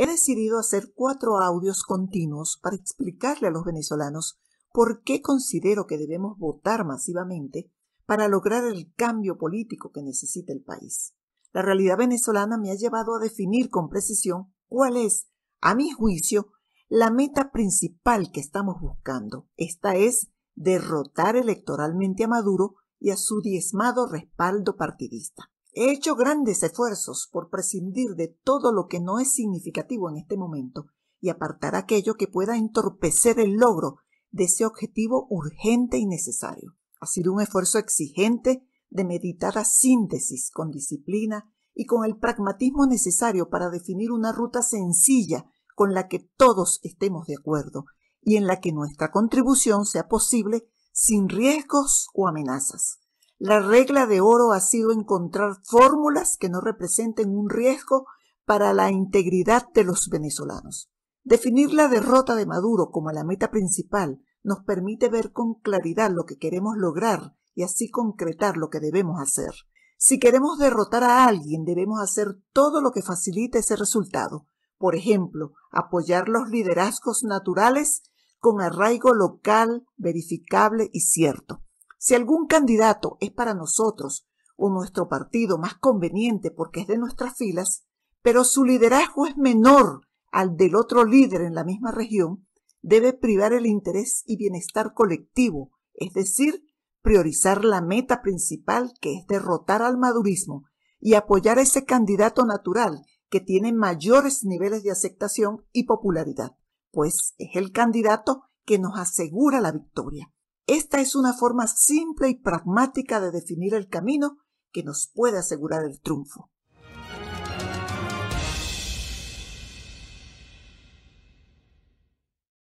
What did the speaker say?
he decidido hacer cuatro audios continuos para explicarle a los venezolanos por qué considero que debemos votar masivamente para lograr el cambio político que necesita el país. La realidad venezolana me ha llevado a definir con precisión cuál es, a mi juicio, la meta principal que estamos buscando. Esta es derrotar electoralmente a Maduro y a su diezmado respaldo partidista. He hecho grandes esfuerzos por prescindir de todo lo que no es significativo en este momento y apartar aquello que pueda entorpecer el logro de ese objetivo urgente y necesario. Ha sido un esfuerzo exigente de meditar síntesis con disciplina y con el pragmatismo necesario para definir una ruta sencilla con la que todos estemos de acuerdo y en la que nuestra contribución sea posible sin riesgos o amenazas. La regla de oro ha sido encontrar fórmulas que no representen un riesgo para la integridad de los venezolanos. Definir la derrota de Maduro como la meta principal nos permite ver con claridad lo que queremos lograr y así concretar lo que debemos hacer. Si queremos derrotar a alguien, debemos hacer todo lo que facilite ese resultado. Por ejemplo, apoyar los liderazgos naturales con arraigo local, verificable y cierto. Si algún candidato es para nosotros o nuestro partido más conveniente porque es de nuestras filas, pero su liderazgo es menor al del otro líder en la misma región, debe privar el interés y bienestar colectivo, es decir, priorizar la meta principal que es derrotar al madurismo y apoyar a ese candidato natural que tiene mayores niveles de aceptación y popularidad, pues es el candidato que nos asegura la victoria. Esta es una forma simple y pragmática de definir el camino que nos puede asegurar el triunfo.